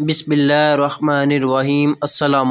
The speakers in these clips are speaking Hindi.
बिसमीम अल्लाम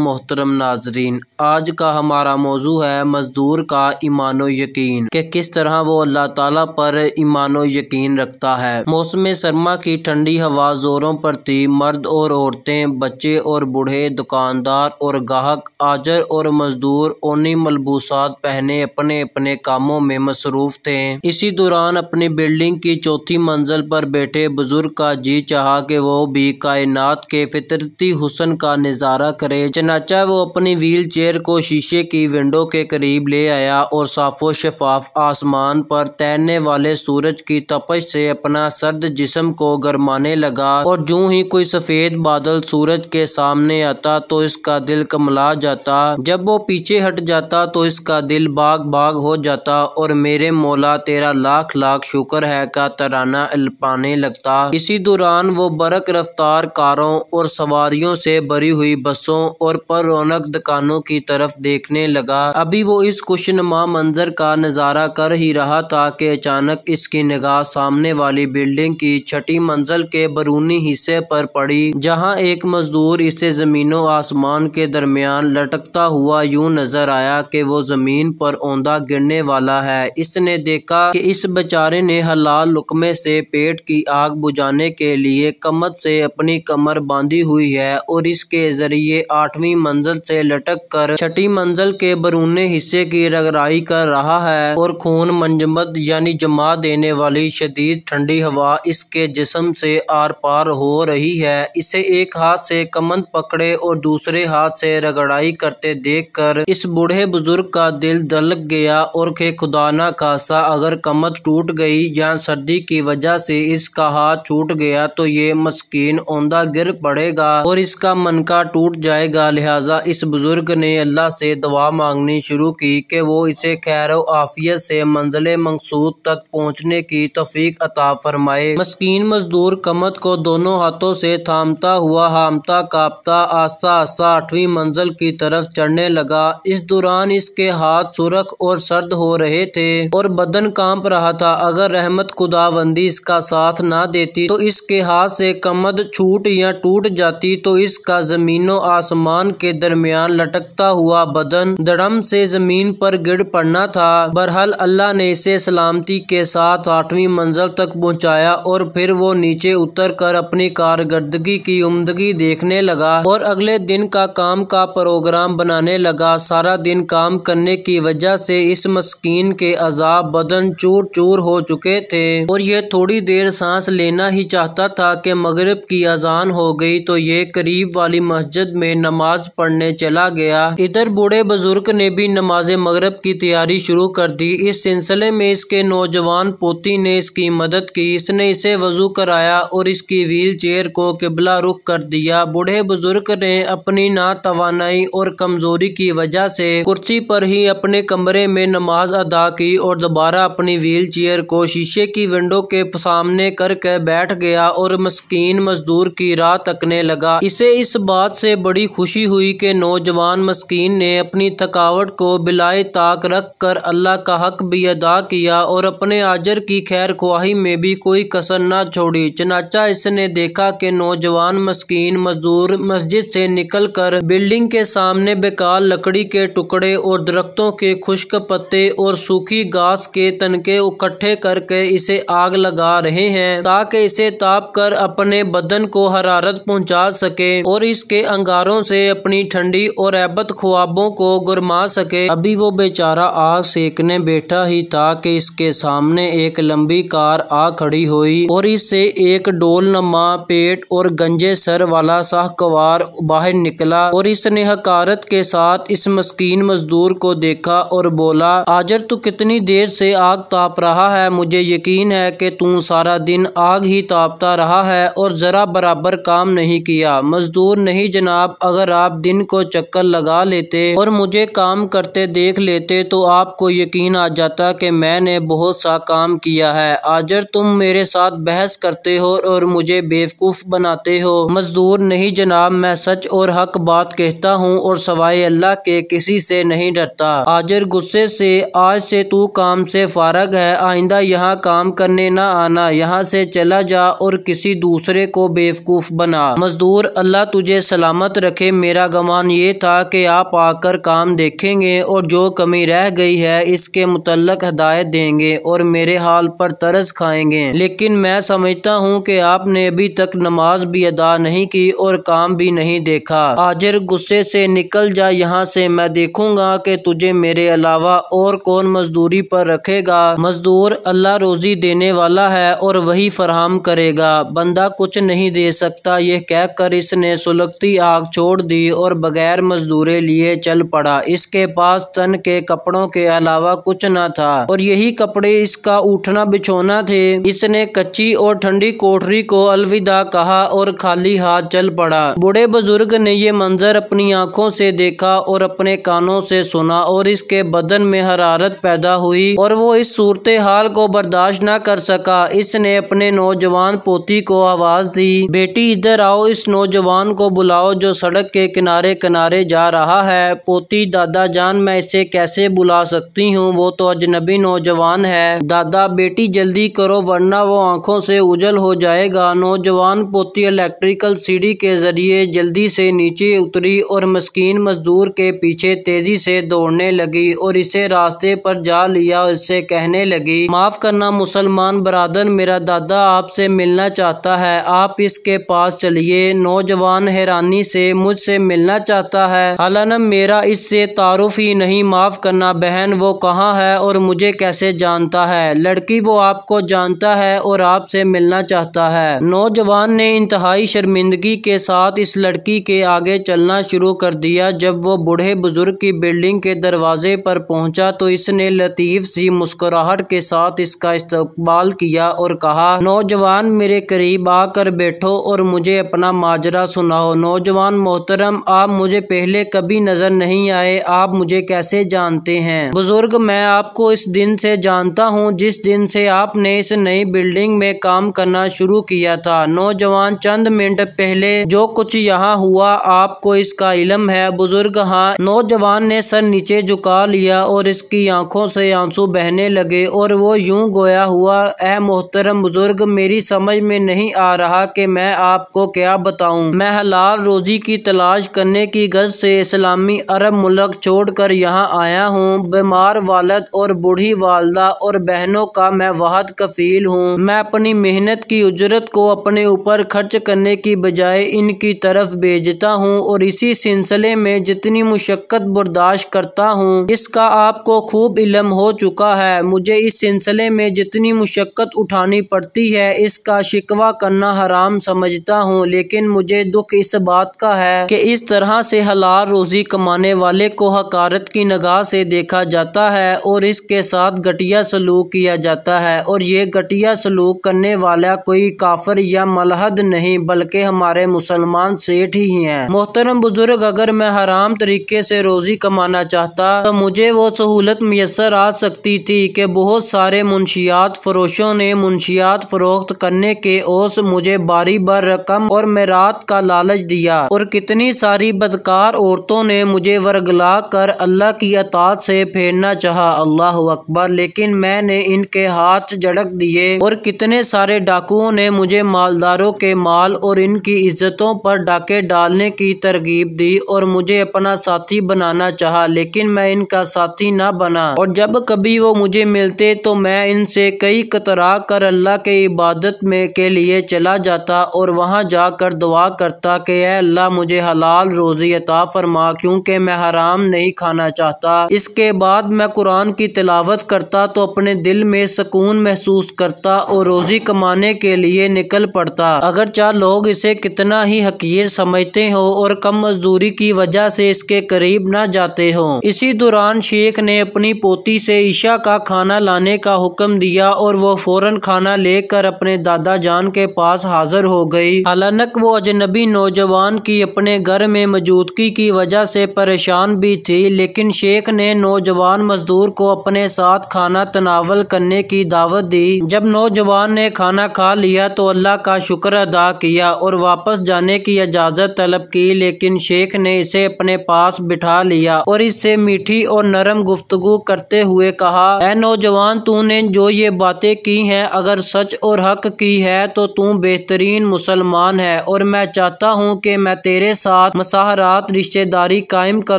मोहतरम नाजरीन आज का हमारा मौजू है मज़दूर का ईमान यकीन के किस तरह वो अल्लाह ताला पर ईमान यकीन रखता है मौसम सरमा की ठंडी हवा जोरों पर थी मर्द और औरतें बच्चे और बूढ़े दुकानदार और गाहक आजर और मज़दूर ओनी मलबूसात पहने अपने अपने कामों में मसरूफ़ थे इसी दौरान अपनी बिल्डिंग की चौथी मंजिल पर बैठे बुजुर्ग का जी चाह के वो भी काय कायनात के फितरती हुसन का नज़ारा करे चनाचा वो अपनी व्हील चेयर को शीशे की विंडो के करीब ले आया और साफो शफाफ आसमान पर तैरने वाले सूरज की तपश से अपना सर्द जिसम को गरमाने लगा और जूं ही कोई सफ़ेद बादल सूरज के सामने आता तो इसका दिल कमला जाता जब वो पीछे हट जाता तो इसका दिल बाग बाग हो जाता और मेरे मौला तेरा लाख लाख शुक्र है का तराना अल्पाने लगता इसी दौरान वो बरक रफ्तार कारों और सवारियों से भरी हुई बसों और पर रौनक दुकानों की तरफ देखने लगा अभी वो इस खुशनुमा मंजर का नज़ारा कर ही रहा था कि अचानक इसकी निगाह सामने वाली बिल्डिंग की छठी मंजिल के बरूनी हिस्से पर पड़ी जहाँ एक मजदूर इसे जमीनों आसमान के दरमियान लटकता हुआ यूं नजर आया कि वो जमीन पर औंधा गिरने वाला है इसने देखा कि इस बेचारे ने हलाल लुकमे से पेट की आग बुझाने के लिए कमत से अपनी कमर बांधी हुई है और इसके जरिए आठवीं मंजिल से लटक कर छठी मंजिल के बरूने हिस्से की रगराई कर रहा है और खून मंजमद यानी जमा देने वाली शदीद ठंडी हवा इसके जिसम से आर पार हो रही है इसे एक हाथ से कमन पकड़े और दूसरे हाथ से रगड़ाई करते देख कर इस बूढ़े बुजुर्ग का दिल दलक गया और खे खुदाना खासा अगर कमत टूट गई या सर्दी की वजह से इसका हाथ छूट गया तो ये मस्किन औंदा बंदा गिर पड़ेगा और इसका मन का टूट जाएगा लिहाजा इस बुजुर्ग ने अल्लाह से दुआ मांगनी शुरू की कि वो इसे खैर आफियत से मंजिल मकसूद तक पहुँचने की तफीक अता फरमाए मस्किन मजदूर कमत को दोनों हाथों से थामता हुआ हामता कापता आस्ता आस्ता आठवीं मंजिल की तरफ चढ़ने लगा इस दौरान इसके हाथ सुरख और सर्द हो रहे थे और बदन कांप रहा था अगर रहमत खुदाबंदी इसका साथ ना देती तो इसके हाथ से कमद छूट टूट या टूट जाती तो इसका जमीनों आसमान के दरमियान लटकता हुआ बदन धड़म से जमीन पर गिर पड़ना था बरहल अल्लाह ने इसे सलामती के साथ आठवीं मंजिल तक पहुंचाया और फिर वो नीचे उतर कर अपनी कारकर्दगी की उमदगी देखने लगा और अगले दिन का काम का प्रोग्राम बनाने लगा सारा दिन काम करने की वजह से इस मस्किन के अजाब बदन चूर चूर हो चुके थे और यह थोड़ी देर सांस लेना ही चाहता था कि मगरब की अजाब अजान हो गई तो ये करीब वाली मस्जिद में नमाज पढ़ने चला गया इधर बूढ़े बुजुर्ग ने भी नमाज मगरब की तैयारी शुरू कर दी इस सिलसिले में इसके नौजवान पोती ने इसकी मदद की इसने इसे वजू कराया और इसकी व्हील चेयर को किबला रुख कर दिया बूढ़े बुजुर्ग ने अपनी नातवानाई और कमजोरी की वजह से कुर्सी पर ही अपने कमरे में नमाज अदा की और दोबारा अपनी व्हील चेयर को शीशे की विंडो के सामने करके बैठ गया और मस्कीन मजदूर की की राह तकने लगा इसे इस बात से बड़ी खुशी हुई कि नौजवान मस्किन ने अपनी थकावट को बिलाए ताक रख कर अल्लाह का हक भी अदा किया और अपने आजर की खैर ख्वाही में भी कोई कसर न छोड़ी चनाचा इसने देखा कि नौजवान मस्किन मजदूर मस्जिद से निकल कर बिल्डिंग के सामने बेकार लकड़ी के टुकड़े और दरख्तों के खुश्क पत्ते और सूखी घास के तनके इकट्ठे करके इसे आग लगा रहे हैं ताकि इसे ताप कर अपने बदन को हरारत पहुंचा सके और इसके अंगारों से अपनी ठंडी और ऐबत ख्वाबों को गुरमा सके अभी वो बेचारा आग सेकने बैठा ही था कि इसके सामने एक लंबी कार आ खड़ी हुई और इससे एक डोल नमा पेट और गंजे सर वाला साहकवार बाहर निकला और इसने हकारत के साथ इस मस्किन मजदूर को देखा और बोला आजर तू कितनी देर से आग ताप रहा है मुझे यकीन है कि तू सारा दिन आग ही तापता रहा है और जरा बराबर बराबर काम नहीं किया मजदूर नहीं जनाब अगर आप दिन को चक्कर लगा लेते और मुझे काम करते देख लेते तो आपको यकीन आ जाता कि मैंने बहुत सा काम किया है आजर तुम मेरे साथ बहस करते हो और मुझे बेवकूफ़ बनाते हो मजदूर नहीं जनाब मैं सच और हक बात कहता हूँ और सवाए अल्लाह के किसी से नहीं डरता आजर गुस्से से आज से तू काम से फारग है आइंदा यहाँ काम करने ना आना यहाँ से चला जा और किसी दूसरे को बेवकूफ़ बेवकूफ़ बना मजदूर अल्लाह तुझे सलामत रखे मेरा गमान ये था कि आप आकर काम देखेंगे और जो कमी रह गई है इसके मुतलक हदायत देंगे और मेरे हाल पर तरस खाएंगे लेकिन मैं समझता हूँ कि आपने अभी तक नमाज भी अदा नहीं की और काम भी नहीं देखा आजिर गुस्से से निकल जा यहाँ से मैं देखूंगा कि तुझे मेरे अलावा और कौन मजदूरी पर रखेगा मजदूर अल्लाह रोजी देने वाला है और वही फरहम करेगा बंदा कुछ नहीं दे सकता यह कहकर इसने सुलगती आग छोड़ दी और बगैर मजदूरे लिए चल पड़ा इसके पास तन के कपड़ों के अलावा कुछ न था और यही कपड़े इसका उठना बिछोना थे इसने कच्ची और ठंडी कोठरी को अलविदा कहा और खाली हाथ चल पड़ा बूढ़े बुजुर्ग ने यह मंजर अपनी आंखों से देखा और अपने कानों से सुना और इसके बदन में हरारत पैदा हुई और वो इस सूरत हाल को बर्दाश्त न कर सका इसने अपने नौजवान पोती को आवाज दी बेटी इधर आओ इस नौजवान को बुलाओ जो सड़क के किनारे किनारे जा रहा है पोती दादा जान मैं इसे कैसे बुला सकती हूँ वो तो अजनबी नौजवान है दादा बेटी जल्दी करो वरना वो आंखों से उजल हो जाएगा नौजवान पोती इलेक्ट्रिकल सीढ़ी के जरिए जल्दी से नीचे उतरी और मस्किन मजदूर के पीछे तेजी से दौड़ने लगी और इसे रास्ते पर जा लिया इससे कहने लगी माफ करना मुसलमान बरादर मेरा दादा आपसे मिलना चाहता है आप इसके के पास चलिए नौजवान हैरानी से मुझसे मिलना चाहता है हालान मेरा इससे तारुफ ही नहीं माफ़ करना बहन वो कहाँ है और मुझे कैसे जानता है लड़की वो आपको जानता है और आपसे मिलना चाहता है नौजवान ने इंतहाई शर्मिंदगी के साथ इस लड़की के आगे चलना शुरू कर दिया जब वो बूढ़े बुजुर्ग की बिल्डिंग के दरवाजे पर पहुंचा तो इसने लतीफ़ सी मुस्कुराहट के साथ इसका इस्तकबाल किया और कहा नौजवान मेरे करीब आकर बैठो और मुझे अपना माजरा सुनाओ नौजवान मोहतरम आप मुझे पहले कभी नज़र नहीं आए आप मुझे कैसे जानते हैं बुजुर्ग मैं आपको इस दिन से जानता हूँ जिस दिन से आपने इस नई बिल्डिंग में काम करना शुरू किया था नौजवान चंद मिनट पहले जो कुछ यहाँ हुआ आपको इसका इलम है बुजुर्ग हाँ नौजवान ने सर नीचे झुका लिया और इसकी आंखों से आंसू बहने लगे और वो यूं गोया हुआ ए मोहतरम बुजुर्ग मेरी समझ में नहीं आ रहा कि मैं मैं आपको क्या बताऊं मैं हलाल रोजी की तलाश करने की गज से इस्लामी अरब मुल्क छोड़ कर यहाँ आया हूँ बीमार वालद और बूढ़ी वालदा और बहनों का मैं वाहत कफील हूँ मैं अपनी मेहनत की उजरत को अपने ऊपर खर्च करने की बजाय इनकी तरफ भेजता हूँ और इसी सिलसिले में जितनी मुशक्क़त बर्दाश्त करता हूँ इसका आपको खूब इलम हो चुका है मुझे इस सिलसिले में जितनी मुशक्क़त उठानी पड़ती है इसका शिकवा करना हराम समझ समझता हूँ लेकिन मुझे दुख इस बात का है कि इस तरह से हलाल रोजी कमाने वाले को हकारत की नगाह से देखा जाता है और इसके साथ घटिया सलूक किया जाता है और ये घटिया सलूक करने वाला कोई काफर या मलहद नहीं बल्कि हमारे मुसलमान सेठ ही हैं मोहतरम बुजुर्ग अगर मैं हराम तरीके से रोजी कमाना चाहता तो मुझे वो सहूलत मैसर आ सकती थी कि बहुत सारे मुंशियात फरोशों ने मुंशियात फरोख्त करने के ओस मुझे बारी बर रकम और मेरात का लालच दिया और कितनी सारी बदकार औरतों ने मुझे वरगला कर अल्लाह की अतात से फेरना चाहा अल्लाह अकबर लेकिन मैंने इनके हाथ झड़क दिए और कितने सारे डाकुओं ने मुझे मालदारों के माल और इनकी इज्जतों पर डाके डालने की तरगीब दी और मुझे अपना साथी बनाना चाह लेकिन मैं इनका साथी न बना और जब कभी वो मुझे मिलते तो मैं इनसे कई कतरा कर अल्लाह के इबादत में के लिए चला जाता और वहाँ जाकर दुआ करता कि अल्लाह मुझे हलाल रोज़ी अता फरमा क्योंकि मैं हराम नहीं खाना चाहता इसके बाद मैं कुरान की तिलावत करता तो अपने दिल में सुकून महसूस करता और रोज़ी कमाने के लिए निकल पड़ता अगर चार लोग इसे कितना ही हकीर समझते हो और कम मजदूरी की वजह से इसके करीब न जाते हो इसी दौरान शेख ने अपनी पोती से ईशा का खाना लाने का हुक्म दिया और वो फौरन खाना लेकर अपने दादा जान के पास हाजिर हो गई हालांकि वो अजनबी नौजवान की अपने घर में मौजूदगी की वजह से परेशान भी थी लेकिन शेख ने नौजवान मजदूर को अपने साथ खाना तनावल करने की दावत दी जब नौजवान ने खाना खा लिया तो अल्लाह का शुक्र अदा किया और वापस जाने की इजाज़त तलब की लेकिन शेख ने इसे अपने पास बिठा लिया और इससे मीठी और नरम गुफ्तगु करते हुए कहा ए नौजवान तूने जो ये बातें की हैं अगर सच और हक की है तो तू बेहतरीन मुसलमान है और मैं चाहता हूँ कि मैं तेरे साथ मसाहरात रिश्तेदारी कायम कर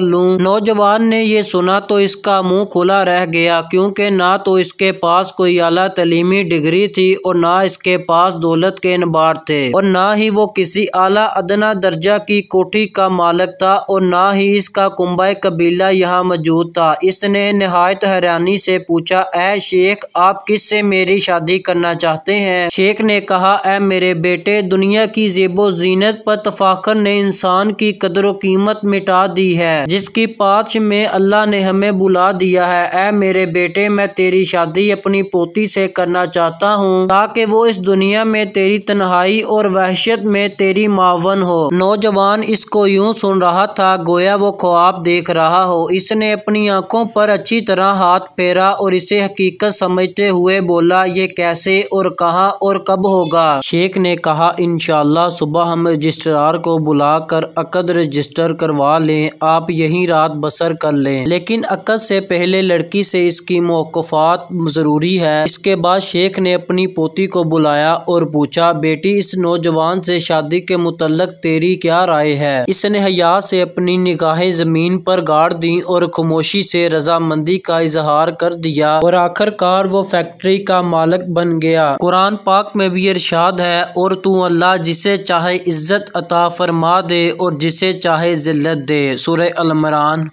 लूँ नौजवान ने यह सुना तो इसका मुँह खुला रह गया क्योंकि ना तो इसके पास कोई अला तलीमी डिग्री थी और ना इसके पास दौलत के अनबार थे और ना ही वो किसी अला अदना दर्जा की कोठी का मालक था और ना ही इसका कुंबा कबीला यहाँ मौजूद था इसने नहायत हैरानी से पूछा ए शेख आप किस से मेरी शादी करना चाहते हैं शेख ने कहा ए मेरे बेटे दुनिया की जेबो जीनत पर तफाकर ने इंसान की कदर कीमत मिटा दी है जिसकी पाच में अल्लाह ने हमें बुला दिया है ऐ मेरे बेटे मैं तेरी शादी अपनी पोती से करना चाहता हूँ ताकि वो इस दुनिया में तेरी तनहाई और वहशत में तेरी मावन हो नौजवान इसको यूं सुन रहा था गोया वो ख्वाब देख रहा हो इसने अपनी आंखों पर अच्छी तरह हाथ फेरा और इसे हकीकत समझते हुए बोला ये कैसे और कहा और कब होगा शेख ने कहा इन सुबह हम रजिस्ट्रार को बुला कर अकद रजिस्टर करवा लें आप यही रात बसर कर लें लेकिन अकद से पहले लड़की से इसकी मौकफात ज़रूरी है इसके बाद शेख ने अपनी पोती को बुलाया और पूछा बेटी इस नौजवान से शादी के मुतलक तेरी क्या राय है इसने हया से अपनी निगाहें ज़मीन पर गाड़ दी और खामोशी से रजामंदी का इजहार कर दिया और आखिरकार वो फैक्ट्री का मालक बन गया कुरान पाक में भी इर्शाद है और तू अल्लाह जिसे चाहे इज़्ज़त अता फ़रमा दे और जिसे चाहे ज़िल्लत दे सूरह